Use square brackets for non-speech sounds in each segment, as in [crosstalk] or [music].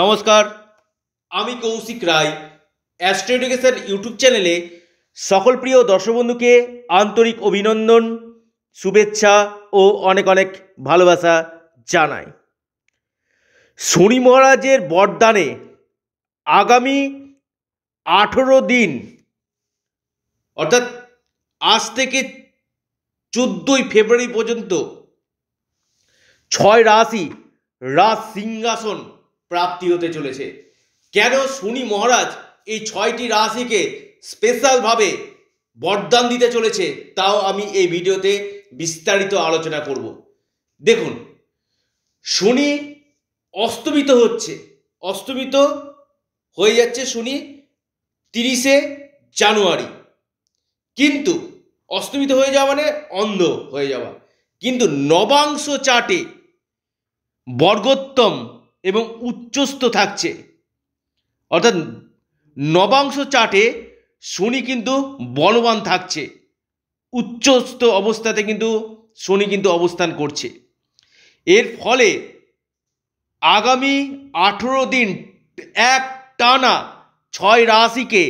নমস্কার আমি Kaushik Roy astro education YouTube চ্যানেলে সকল প্রিয় বন্ধুকে আন্তরিক অভিনন্দন শুভেচ্ছা ও অনেক অনেক ভালোবাসা জানাই শনি মহারাজের বরদানে আগামী আঠেরো দিন অর্থাৎ আজ থেকে চোদ্দই ফেব্রুয়ারি পর্যন্ত ছয় রাশি রাজ সিংহাসন প্রাপ্তি হতে চলেছে কেন শুনি মহারাজ এই ছয়টি রাশিকে স্পেশালভাবে বরদান দিতে চলেছে তাও আমি এই ভিডিওতে বিস্তারিত আলোচনা করব দেখুন শুনি অস্তমিত হচ্ছে অস্তমিত হয়ে যাচ্ছে শুনি তিরিশে জানুয়ারি কিন্তু অস্তমিত হয়ে যাওয়া মানে অন্ধ হয়ে যাওয়া কিন্তু নবাংশ চাটে বর্গোত্তম এবং উচ্চস্থ থাকছে অর্থাৎ নবাংশ চাটে শনি কিন্তু বলবান থাকছে উচ্চস্থ অবস্থাতে কিন্তু শনি কিন্তু অবস্থান করছে এর ফলে আগামী আঠেরো দিন এক টানা ছয় রাশিকে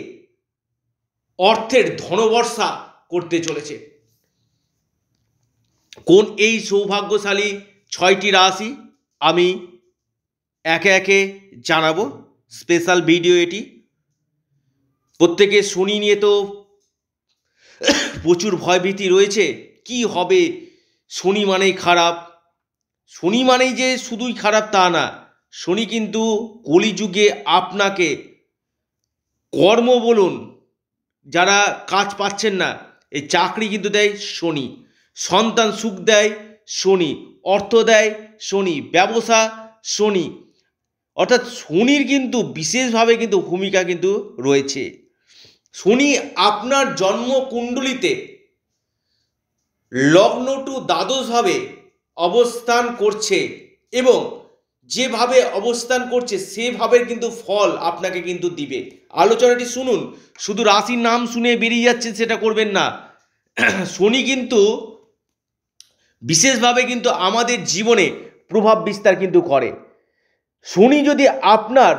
অর্থের ধনবর্ষা করতে চলেছে কোন এই সৌভাগ্যশালী ছয়টি রাশি আমি একে একে জানাবো স্পেশাল ভিডিও এটি প্রত্যেকে শনি নিয়ে তো প্রচুর ভয়ভীতি রয়েছে কি হবে শনি মানেই খারাপ শনি মানেই যে শুধুই খারাপ তা না শনি কিন্তু কলিযুগে আপনাকে কর্ম বলুন যারা কাজ পাচ্ছেন না এই চাকরি কিন্তু দেয় শনি সন্তান সুখ দেয় শনি অর্থ দেয় শনি ব্যবসা শনি অর্থাৎ শনির কিন্তু বিশেষভাবে কিন্তু ভূমিকা কিন্তু রয়েছে শনি আপনার জন্মকুণ্ডলিতে লগ্ন টু দ্বাদশভাবে অবস্থান করছে এবং যেভাবে অবস্থান করছে সেভাবে কিন্তু ফল আপনাকে কিন্তু দিবে আলোচনাটি শুনুন শুধু রাশির নাম শুনে বেরিয়ে যাচ্ছেন সেটা করবেন না শনি কিন্তু বিশেষভাবে কিন্তু আমাদের জীবনে প্রভাব বিস্তার কিন্তু করে শনি যদি আপনার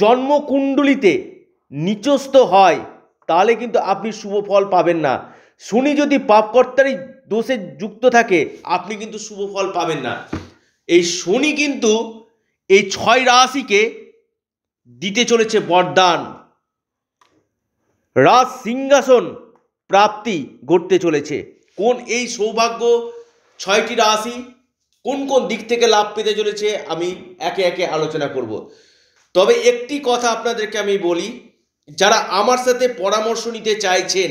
জন্মকুণ্ডলিতে নিচস্থ হয় তাহলে কিন্তু আপনি শুভ ফল পাবেন না শনি যদি পাপকর্তারই দোষে যুক্ত থাকে আপনি কিন্তু শুভ ফল পাবেন না এই শনি কিন্তু এই ছয় রাশিকে দিতে চলেছে বরদান রাজ সিংহাসন প্রাপ্তি ঘটতে চলেছে কোন এই সৌভাগ্য ছয়টি রাশি কোন কোন দিক থেকে লাভ পেতে চলেছে আমি একে একে আলোচনা করব তবে একটি কথা আপনাদেরকে আমি বলি যারা আমার সাথে পরামর্শ নিতে চাইছেন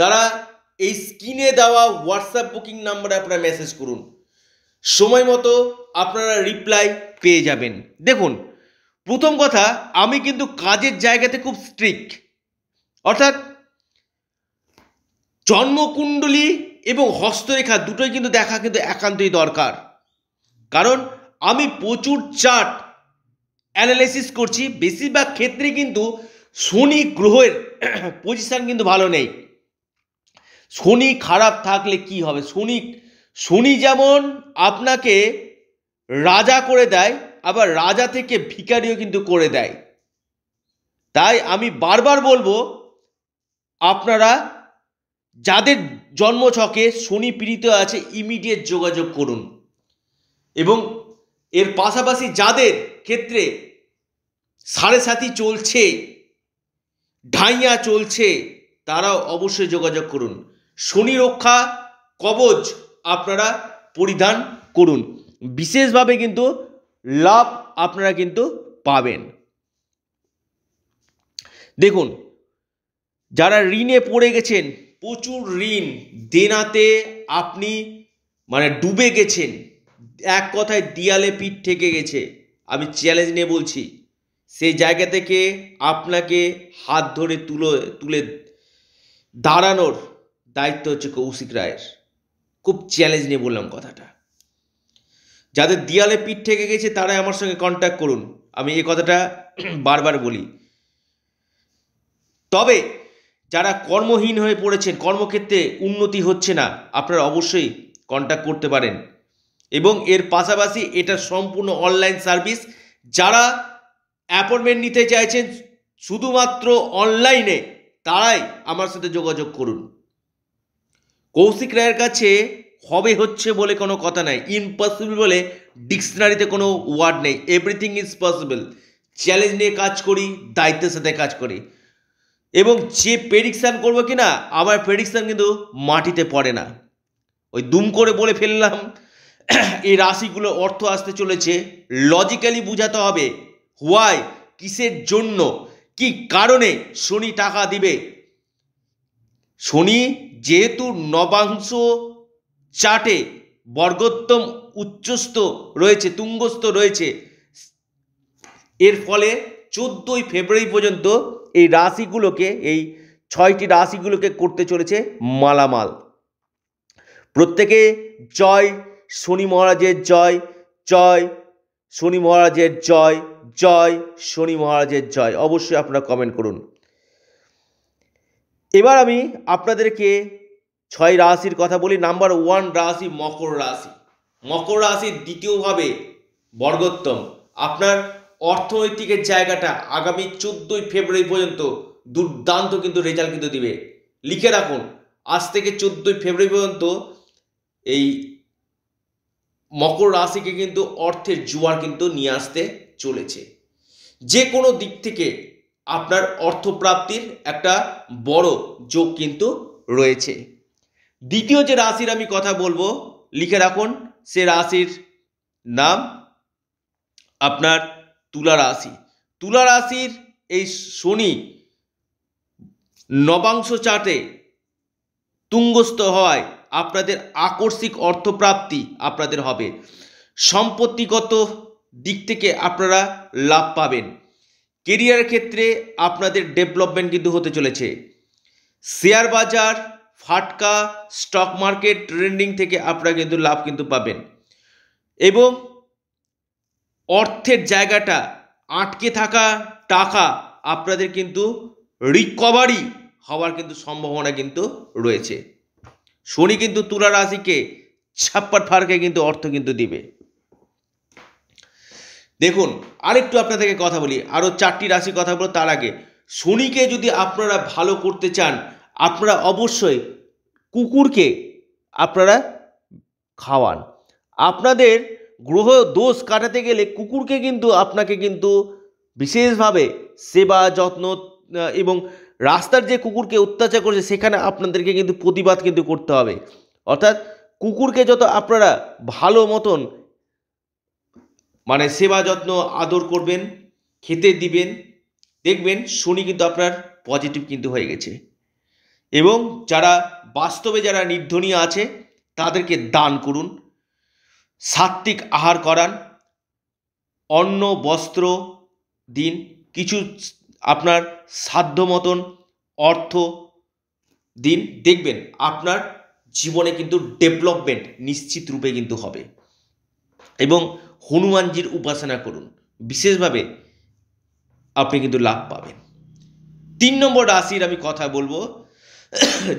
তারা এই স্ক্রিনে দেওয়া হোয়াটসঅ্যাপ বুকিং নাম্বারে আপনারা মেসেজ করুন সময় মতো আপনারা রিপ্লাই পেয়ে যাবেন দেখুন প্রথম কথা আমি কিন্তু কাজের জায়গাতে খুব স্ট্রিক্ট অর্থাৎ জন্মকুণ্ডলী এবং হস্তরেখা দুটোই কিন্তু দেখা কিন্তু একান্তই দরকার কারণ আমি প্রচুর চার্ট অ্যানালাইসিস করছি বেশিরভাগ ক্ষেত্রে কিন্তু শনি গ্রহের পজিশান [clears throat] কিন্তু ভালো নেই শনি খারাপ থাকলে কি হবে শনি শনি যেমন আপনাকে রাজা করে দেয় আবার রাজা থেকে ভিকারিও কিন্তু করে দেয় তাই আমি বারবার বলবো আপনারা যাদের জন্মছকে শনি পীড়িত আছে ইমিডিয়েট যোগাযোগ করুন এবং এর পাশাপাশি যাদের ক্ষেত্রে সাড়ে সাথী চলছে ঢাইয়া চলছে তারাও অবশ্যই যোগাযোগ করুন শনি রক্ষা কবচ আপনারা পরিধান করুন বিশেষভাবে কিন্তু লাভ আপনারা কিন্তু পাবেন দেখুন যারা ঋণে পড়ে গেছেন প্রচুর ঋণ দেনাতে আপনি মানে ডুবে গেছেন এক কথায় দিয়ালে পিঠ ঠেকে গেছে আমি চ্যালেঞ্জ নিয়ে বলছি সেই জায়গা থেকে আপনাকে হাত ধরে তুলো তুলে দাঁড়ানোর দায়িত্ব হচ্ছে কৌশিক রায়ের খুব চ্যালেঞ্জ নিয়ে বললাম কথাটা যাদের দিয়ালে পিঠ ঠেকে গেছে তারাই আমার সঙ্গে কন্ট্যাক্ট করুন আমি এ কথাটা বারবার বলি তবে যারা কর্মহীন হয়ে পড়েছেন কর্মক্ষেত্রে উন্নতি হচ্ছে না আপনারা অবশ্যই কন্ট্যাক্ট করতে পারেন এবং এর পাশাপাশি এটা সম্পূর্ণ অনলাইন সার্ভিস যারা অ্যাপয়েন্টমেন্ট নিতে চাইছেন শুধুমাত্র অনলাইনে তারাই আমার সাথে যোগাযোগ করুন কৌশিক রায়ের কাছে হবে হচ্ছে বলে কোনো কথা নাই ইম্পসিবল বলে ডিকশনারিতে কোনো ওয়ার্ড নেই এভরিথিং ইজ পসিবল চ্যালেঞ্জ নিয়ে কাজ করি দায়িত্বের সাথে কাজ করি এবং যে প্রেডিকশান করবো কি না আমার প্রেডিকশান কিন্তু মাটিতে পড়ে না ওই দুম করে বলে ফেললাম এই রাশিগুলো অর্থ আসতে চলেছে লজিক্যালি বুঝাতে হবে হোয়াই কিসের জন্য কি কারণে শনি টাকা দিবে শনি যেহেতু নবাংশ চাটে বর্গোত্তম উচ্চস্থ রয়েছে তুঙ্গস্থ রয়েছে এর ফলে চোদ্দোই ফেব্রুয়ারি পর্যন্ত এই রাশিগুলোকে এই ছয়টি রাশিগুলোকে করতে চলেছে মালামাল প্রত্যেকে জয় শনি মহারাজের জয় জয় শনি মহারাজের জয় জয় শনি মহারাজের জয় অবশ্যই আপনারা কমেন্ট করুন এবার আমি আপনাদেরকে ছয় রাশির কথা বলি নাম্বার ওয়ান রাশি মকর রাশি মকর রাশির দ্বিতীয়ভাবে বর্গোত্তম আপনার অর্থনৈতিকের জায়গাটা আগামী চোদ্দই ফেব্রুয়ারি পর্যন্ত দুর্দান্ত কিন্তু রেজাল্ট কিন্তু দিবে লিখে রাখুন আজ থেকে চোদ্দই ফেব্রুয়ারি পর্যন্ত এই মকর রাশিকে কিন্তু অর্থের জোয়ার কিন্তু নিয়ে আসতে চলেছে যে কোনো দিক থেকে আপনার অর্থপ্রাপ্তির একটা বড় যোগ কিন্তু রয়েছে দ্বিতীয় যে রাশির আমি কথা বলবো লিখে রাখুন সে রাশির নাম আপনার তুলা রাশি তুলা রাশির এই শনি নবাংশ চাটে তুঙ্গস্থ হওয়ায় আপনাদের আকস্মিক অর্থপ্রাপ্তি আপনাদের হবে সম্পত্তিগত দিক থেকে আপনারা লাভ পাবেন কেরিয়ারের ক্ষেত্রে আপনাদের ডেভেলপমেন্ট কিন্তু হতে চলেছে শেয়ার বাজার ফাটকা স্টক মার্কেট ট্রেন্ডিং থেকে আপনারা কিন্তু লাভ কিন্তু পাবেন এবং অর্থের জায়গাটা আটকে থাকা টাকা আপনাদের কিন্তু রিকভারি হওয়ার কিন্তু সম্ভাবনা কিন্তু রয়েছে শনি কিন্তু তুলা রাশিকে ছাপ্পার ফারকে কিন্তু অর্থ কিন্তু দিবে দেখুন আরেকটু আপনাদেরকে কথা বলি আরও চারটি রাশি কথা বলো তার আগে শনিকে যদি আপনারা ভালো করতে চান আপনারা অবশ্যই কুকুরকে আপনারা খাওয়ান আপনাদের গ্রহ দোষ কাটাতে গেলে কুকুরকে কিন্তু আপনাকে কিন্তু বিশেষভাবে সেবা যত্ন এবং রাস্তার যে কুকুরকে অত্যাচার করছে সেখানে আপনাদেরকে কিন্তু প্রতিবাদ কিন্তু করতে হবে অর্থাৎ কুকুরকে যত আপনারা ভালো মতন মানে সেবা যত্ন আদর করবেন খেতে দিবেন দেখবেন শনি কিন্তু আপনার পজিটিভ কিন্তু হয়ে গেছে এবং যারা বাস্তবে যারা নির্ধনী আছে তাদেরকে দান করুন সাত্বিক আহার করান অন্ন বস্ত্র দিন কিছু আপনার সাধ্য মতন অর্থ দিন দেখবেন আপনার জীবনে কিন্তু ডেভেলপমেন্ট নিশ্চিত রূপে কিন্তু হবে এবং হনুমানজির উপাসনা করুন বিশেষভাবে আপনি কিন্তু লাভ পাবেন তিন নম্বর রাশির আমি কথা বলবো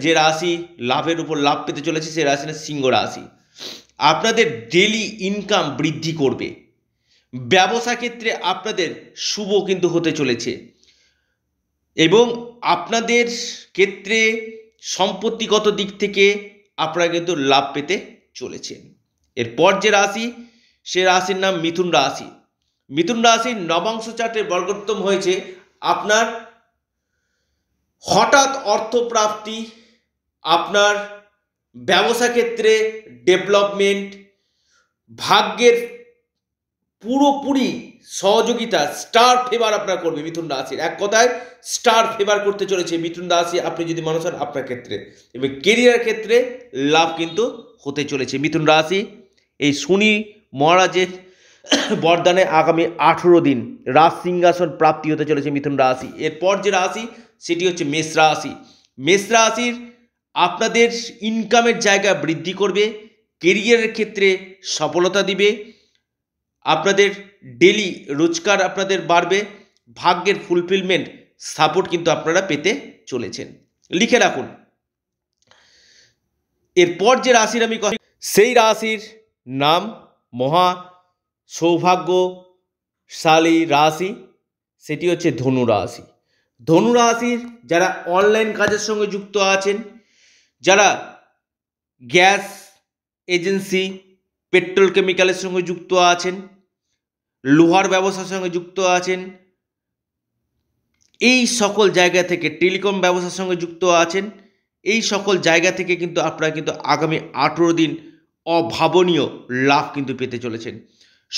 যে রাশি লাভের উপর লাভ পেতে চলেছে সে রাশি না সিংহ রাশি আপনাদের ডেলি ইনকাম বৃদ্ধি করবে ব্যবসা ক্ষেত্রে আপনাদের শুভ কিন্তু হতে চলেছে এবং আপনাদের ক্ষেত্রে সম্পত্তিগত দিক থেকে আপনারা কিন্তু লাভ পেতে চলেছেন এরপর যে রাশি সে রাশির নাম মিথুন রাশি মিথুন রাশির নবাংশ চার্টের বর্গোত্তম হয়েছে আপনার হঠাৎ অর্থপ্রাপ্তি আপনার ব্যবসা ক্ষেত্রে ডেভেলপমেন্ট ভাগ্যের পুরোপুরি সহযোগিতা স্টার ফেভার আপনার করবে মিথুন রাশির এক কথায় স্টার ফেভার করতে চলেছে মিথুন রাশি আপনি যদি মানুষ হন আপনার ক্ষেত্রে এবং কেরিয়ার ক্ষেত্রে লাভ কিন্তু হতে চলেছে মিথুন রাশি এই শনি মহারাজের বরদানে আগামী আঠেরো দিন রাজ সিংহাসন প্রাপ্তি হতে চলেছে মিথুন রাশি এরপর যে রাশি সেটি হচ্ছে মেষ রাশি মেষ রাশির আপনাদের ইনকামের জায়গা বৃদ্ধি করবে কেরিয়ারের ক্ষেত্রে সফলতা দিবে আপনাদের ডেলি রোজগার আপনাদের বাড়বে ভাগ্যের ফুলফিলমেন্ট সাপোর্ট কিন্তু আপনারা পেতে চলেছেন লিখে রাখুন এরপর যে রাশির আমি কথা সেই রাশির নাম মহা সৌভাগ্য শালী রাশি সেটি হচ্ছে ধনু রাশি ধনু রাশির যারা অনলাইন কাজের সঙ্গে যুক্ত আছেন যারা গ্যাস এজেন্সি পেট্রোল কেমিক্যালের সঙ্গে যুক্ত আছেন লোহার ব্যবসার সঙ্গে যুক্ত আছেন এই সকল জায়গা থেকে টেলিকম ব্যবসার সঙ্গে যুক্ত আছেন এই সকল জায়গা থেকে কিন্তু আপনারা কিন্তু আগামী আঠেরো দিন অভাবনীয় লাভ কিন্তু পেতে চলেছেন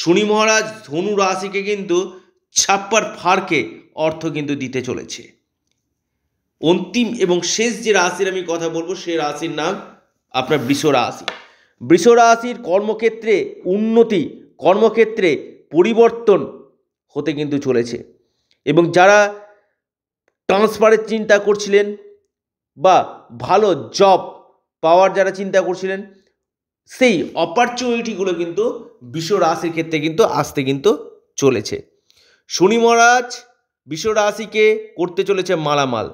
শনি মহারাজ ধনু রাশিকে কিন্তু ছাপ্পার ফারকে অর্থ কিন্তু দিতে চলেছে অন্তিম এবং শেষ যে রাশির আমি কথা বলবো সে রাশির নাম আপনার বৃষ রাশি বৃষ রাশির কর্মক্ষেত্রে উন্নতি কর্মক্ষেত্রে পরিবর্তন হতে কিন্তু চলেছে এবং যারা ট্রান্সফারের চিন্তা করছিলেন বা ভালো জব পাওয়ার যারা চিন্তা করছিলেন সেই অপরচুনিটিগুলো কিন্তু বিশ্ব রাশির ক্ষেত্রে কিন্তু আসতে কিন্তু চলেছে শনি মহারাজ বিশ্ব রাশিকে করতে চলেছে মালামাল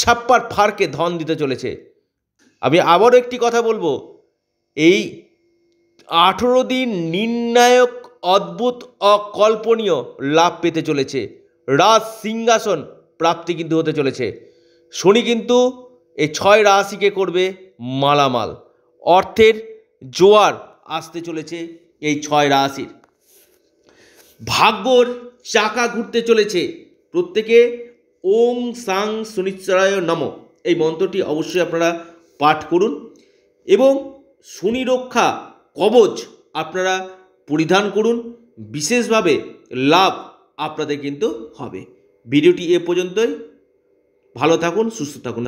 ছাপ্পার ফারকে ধন দিতে চলেছে আমি আবারও একটি কথা বলবো এই আঠেরো দিন নির্ণায়ক অদ্ভুত অকল্পনীয় লাভ পেতে চলেছে রাজ সিংহাসন প্রাপ্তি কিন্তু হতে চলেছে শনি কিন্তু এই ছয় রাশিকে করবে মালামাল অর্থের জোয়ার আসতে চলেছে এই ছয় রাশির ভাগ্যর চাকা ঘুরতে চলেছে প্রত্যেকে ওং সাং সুনিশ্চরায় নম এই মন্ত্রটি অবশ্যই আপনারা পাঠ করুন এবং সুনিরক্ষা কবচ আপনারা পরিধান করুন বিশেষভাবে লাভ আপনাদের কিন্তু হবে ভিডিওটি এ পর্যন্তই ভালো থাকুন সুস্থ থাকুন